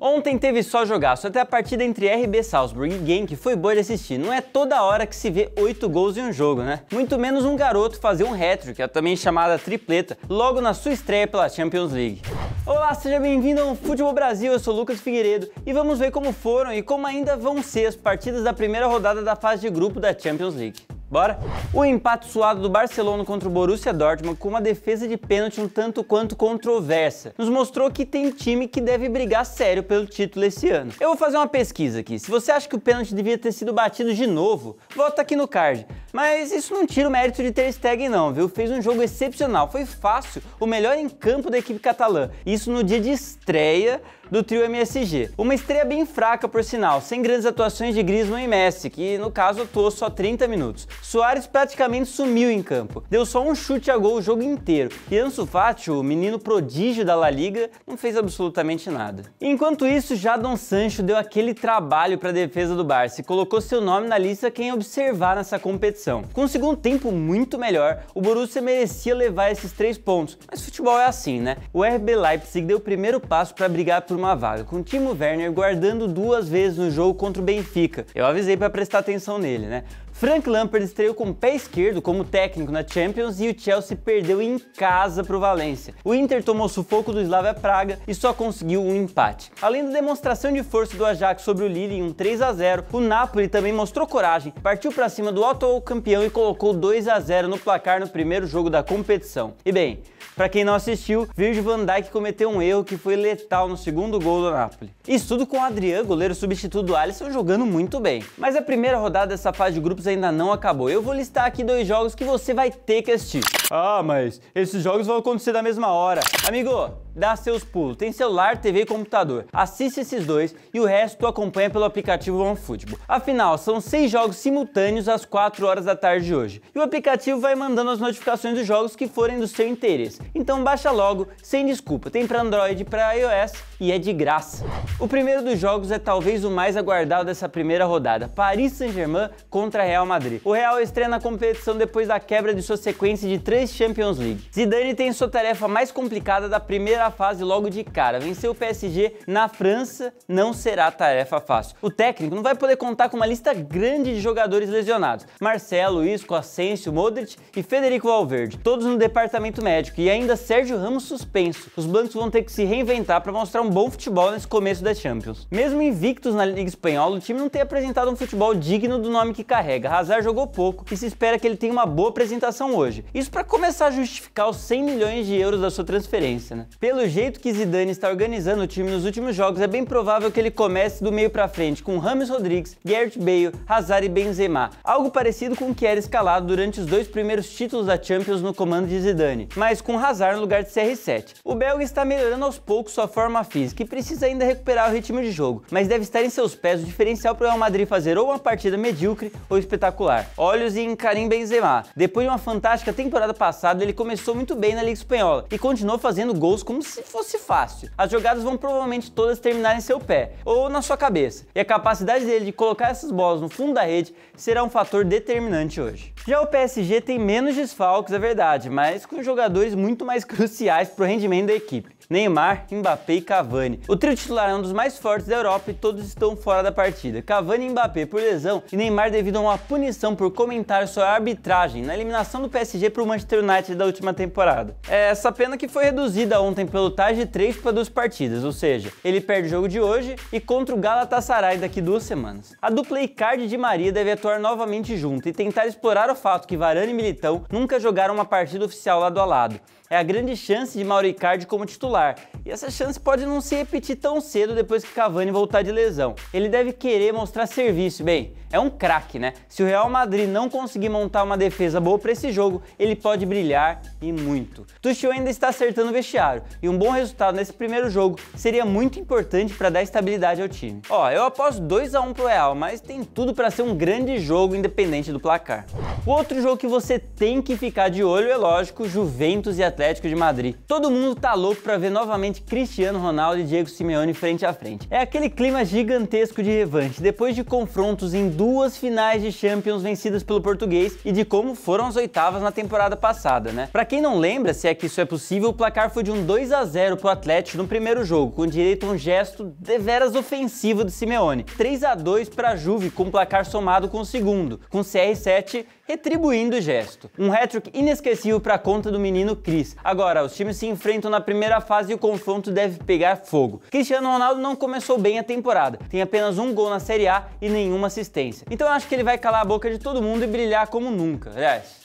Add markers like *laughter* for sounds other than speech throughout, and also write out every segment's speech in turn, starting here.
Ontem teve só jogaço, até a partida entre RB Salzburg e Genk foi boa de assistir. Não é toda hora que se vê 8 gols em um jogo, né? Muito menos um garoto fazer um hat-trick, a também chamada tripleta, logo na sua estreia pela Champions League. Olá, seja bem-vindo ao Futebol Brasil, eu sou Lucas Figueiredo e vamos ver como foram e como ainda vão ser as partidas da primeira rodada da fase de grupo da Champions League. Bora? O empate suado do Barcelona contra o Borussia Dortmund com uma defesa de pênalti um tanto quanto controversa nos mostrou que tem time que deve brigar sério pelo título esse ano. Eu vou fazer uma pesquisa aqui. Se você acha que o pênalti devia ter sido batido de novo, volta aqui no card. Mas isso não tira o mérito de Ter Stegen não, viu? Fez um jogo excepcional, foi fácil, o melhor em campo da equipe catalã. Isso no dia de estreia do trio MSG. Uma estreia bem fraca, por sinal, sem grandes atuações de Griezmann e Messi, que no caso atuou só 30 minutos. Soares praticamente sumiu em campo, deu só um chute a gol o jogo inteiro, e Ansu Fati, o menino prodígio da La Liga, não fez absolutamente nada. Enquanto isso, Jadon Sancho deu aquele trabalho para a defesa do Barça e colocou seu nome na lista quem observar nessa competição. Com um segundo tempo muito melhor, o Borussia merecia levar esses três pontos, mas futebol é assim, né? O RB Leipzig deu o primeiro passo para brigar pelo por uma vaga, com Timo Werner guardando duas vezes no jogo contra o Benfica. Eu avisei para prestar atenção nele, né? Frank Lampard estreou com o pé esquerdo como técnico na Champions e o Chelsea perdeu em casa para o Valência. O Inter tomou sufoco do Slavia Praga e só conseguiu um empate. Além da demonstração de força do Ajax sobre o Lille em um 3 a 0, o Napoli também mostrou coragem, partiu para cima do atual campeão e colocou 2 a 0 no placar no primeiro jogo da competição. E bem, para quem não assistiu, Virgil van Dijk cometeu um erro que foi letal no segundo gol do Napoli. Isso tudo com o Adriano, goleiro substituto do Alisson, jogando muito bem. Mas a primeira rodada dessa fase de grupos ainda não acabou. Eu vou listar aqui dois jogos que você vai ter que assistir. Ah, mas esses jogos vão acontecer da mesma hora. Amigo, dá seus pulos. Tem celular, TV e computador. Assiste esses dois e o resto tu acompanha pelo aplicativo OneFootball. Afinal, são seis jogos simultâneos às 4 horas da tarde de hoje. E o aplicativo vai mandando as notificações dos jogos que forem do seu interesse. Então baixa logo, sem desculpa. Tem para Android e para iOS e é de graça. O primeiro dos jogos é talvez o mais aguardado dessa primeira rodada. Paris Saint-Germain contra Real Madrid. O Real estreia na competição depois da quebra de sua sequência de três Champions League. Zidane tem sua tarefa mais complicada da primeira primeira fase logo de cara. Vencer o PSG na França não será tarefa fácil. O técnico não vai poder contar com uma lista grande de jogadores lesionados. Marcelo, Isco, Asensio, Modric e Federico Valverde, todos no departamento médico e ainda Sérgio Ramos suspenso. Os blancos vão ter que se reinventar para mostrar um bom futebol nesse começo da Champions. Mesmo invictos na Liga Espanhola, o time não tem apresentado um futebol digno do nome que carrega. Hazard jogou pouco e se espera que ele tenha uma boa apresentação hoje. Isso para começar a justificar os 100 milhões de euros da sua transferência, né? Pelo pelo jeito que Zidane está organizando o time nos últimos jogos, é bem provável que ele comece do meio para frente com Ramos, Rodrigues, Gareth Bale, Hazard e Benzema, algo parecido com o que era escalado durante os dois primeiros títulos da Champions no comando de Zidane, mas com Hazard no lugar de CR7. O belga está melhorando aos poucos sua forma física e precisa ainda recuperar o ritmo de jogo, mas deve estar em seus pés o diferencial para o Real Madrid fazer ou uma partida medíocre ou espetacular. Olhos em Karim Benzema. Depois de uma fantástica temporada passada, ele começou muito bem na Liga Espanhola e continuou fazendo gols como se fosse fácil. As jogadas vão provavelmente todas terminar em seu pé ou na sua cabeça, e a capacidade dele de colocar essas bolas no fundo da rede será um fator determinante hoje. Já o PSG tem menos desfalques, é verdade, mas com jogadores muito mais *laughs* cruciais para o rendimento da equipe. Neymar, Mbappé e Cavani. O trio titular é um dos mais fortes da Europa e todos estão fora da partida. Cavani e Mbappé por lesão e Neymar devido a uma punição por comentário sobre a arbitragem na eliminação do PSG para o Manchester United da última temporada. É essa pena que foi reduzida ontem pelo Taj de 3 para duas partidas, ou seja, ele perde o jogo de hoje e contra o Galatasaray daqui duas semanas. A dupla Icardi de Maria deve atuar novamente junto e tentar explorar o fato que Varane e Militão nunca jogaram uma partida oficial lado a lado. É a grande chance de Mauro Icardi como titular titular. E essa chance pode não se repetir tão cedo depois que Cavani voltar de lesão. Ele deve querer mostrar serviço, bem, é um craque, né? Se o Real Madrid não conseguir montar uma defesa boa para esse jogo, ele pode brilhar e muito. Tuchel ainda está acertando o vestiário e um bom resultado nesse primeiro jogo seria muito importante para dar estabilidade ao time. Ó, eu aposto 2 a 1 pro Real, mas tem tudo para ser um grande jogo independente do placar. O outro jogo que você tem que ficar de olho é lógico, Juventus e Atlético de Madrid. Todo mundo tá louco para ver novamente Cristiano Ronaldo e Diego Simeone frente a frente. É aquele clima gigantesco de revanche, depois de confrontos em duas finais de Champions vencidas pelo português e de como foram as oitavas na temporada passada, né? Para quem não lembra, se é que isso é possível, o placar foi de um 2 a 0 pro Atlético no primeiro jogo, com direito a um gesto deveras ofensivo de Simeone. 3 a 2 para Juve com o placar somado com o segundo, com CR7 retribuindo o gesto. Um hat-trick inesquecível para conta do menino Chris. Agora, os times se enfrentam na primeira fase e o confronto deve pegar fogo. Cristiano Ronaldo não começou bem a temporada, tem apenas um gol na Série A e nenhuma assistência. Então eu acho que ele vai calar a boca de todo mundo e brilhar como nunca. Aliás,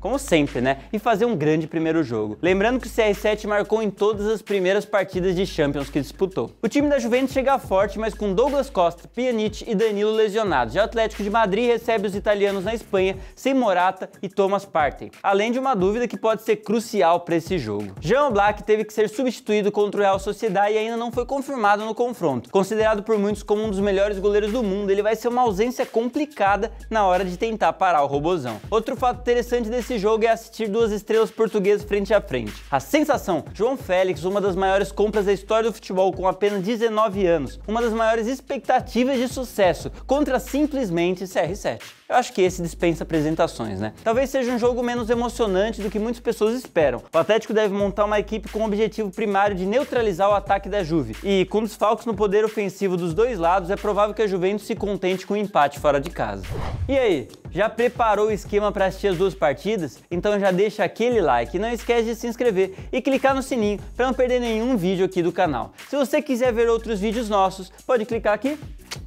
como sempre, né? E fazer um grande primeiro jogo. Lembrando que o CR7 marcou em todas as primeiras partidas de Champions que disputou. O time da Juventus chega forte, mas com Douglas Costa, Pjanic e Danilo lesionados. Já o Atlético de Madrid recebe os italianos na Espanha, sem Morata e Thomas Partey. Além de uma dúvida que pode ser crucial para esse jogo. Jean Black teve que ser substituído contra o Real Sociedade e ainda não foi confirmado no confronto. Considerado por muitos como um dos melhores goleiros do mundo, ele vai ser uma ausência complicada na hora de tentar parar o robozão. Outro fato interessante desse desse jogo é assistir duas estrelas portuguesas frente a frente. A sensação, João Félix, uma das maiores compras da história do futebol com apenas 19 anos, uma das maiores expectativas de sucesso contra simplesmente CR7. Eu acho que esse dispensa apresentações, né? Talvez seja um jogo menos emocionante do que muitas pessoas esperam. O Atlético deve montar uma equipe com o objetivo primário de neutralizar o ataque da Juve. E com desfalques no poder ofensivo dos dois lados, é provável que a Juventus se contente com um empate fora de casa. E aí, já preparou o esquema para assistir as duas partidas? então já deixa aquele like, não esquece de se inscrever e clicar no sininho para não perder nenhum vídeo aqui do canal. Se você quiser ver outros vídeos nossos, pode clicar aqui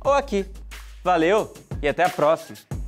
ou aqui. Valeu e até a próxima!